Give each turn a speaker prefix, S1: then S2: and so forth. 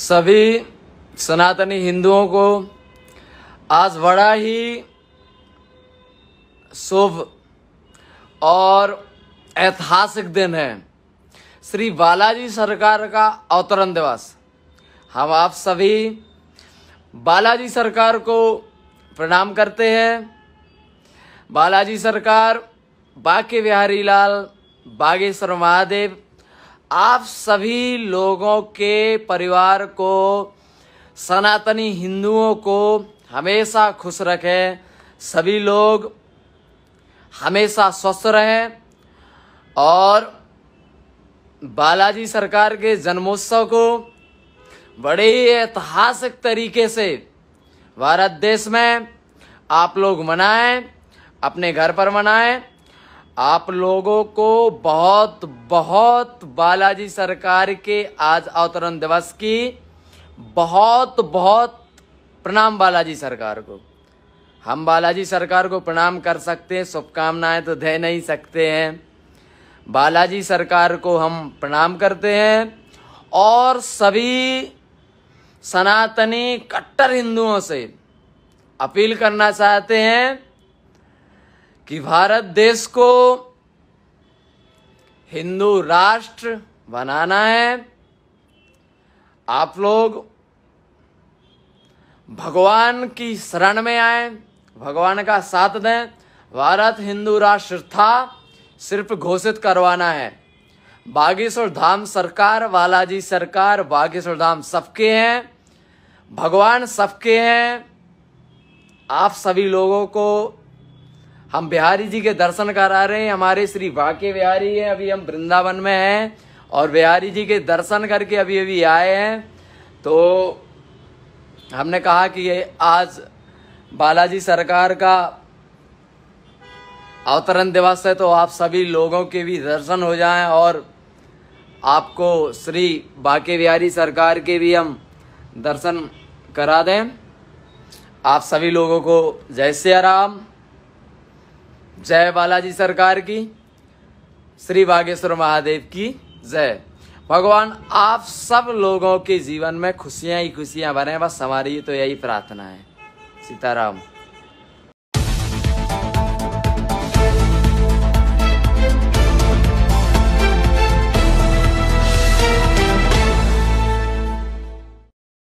S1: सभी सनातनी हिंदुओं को आज बड़ा ही शुभ और ऐतिहासिक दिन है श्री बालाजी सरकार का अवतरण दिवस हम आप सभी बालाजी सरकार को प्रणाम करते हैं बालाजी सरकार बाके बिहारी लाल बागेश्वर महादेव आप सभी लोगों के परिवार को सनातनी हिंदुओं को हमेशा खुश रखें सभी लोग हमेशा स्वस्थ रहें और बालाजी सरकार के जन्मोत्सव को बड़े ही ऐतिहासिक तरीके से भारत देश में आप लोग मनाएं अपने घर पर मनाएं आप लोगों को बहुत बहुत बालाजी सरकार के आज अवतरण दिवस की बहुत बहुत प्रणाम बालाजी सरकार को हम बालाजी सरकार को प्रणाम कर सकते हैं शुभकामनाएं तो दे नहीं सकते हैं बालाजी सरकार को हम प्रणाम करते हैं और सभी सनातनी कट्टर हिंदुओं से अपील करना चाहते हैं कि भारत देश को हिंदू राष्ट्र बनाना है आप लोग भगवान की शरण में आए भगवान का साथ दें भारत हिंदू राष्ट्र था सिर्फ घोषित करवाना है बागेश्वर धाम सरकार बालाजी सरकार बागेश्वर धाम सबके हैं भगवान सबके हैं आप सभी लोगों को हम बिहारी जी के दर्शन करा रहे हैं हमारे श्री वाके बिहारी है अभी हम वृंदावन में हैं और बिहारी जी के दर्शन करके अभी अभी आए हैं तो हमने कहा कि ये आज बालाजी सरकार का अवतरण दिवस है तो आप सभी लोगों के भी दर्शन हो जाएं और आपको श्री बाके बिहारी सरकार के भी हम दर्शन करा दें आप सभी लोगों को जय श्री राम जय बालाजी सरकार की श्री बागेश्वर महादेव की जय भगवान आप सब लोगों के जीवन में खुशियां ही खुशियां भरें बस हमारी तो यही प्रार्थना है सीताराम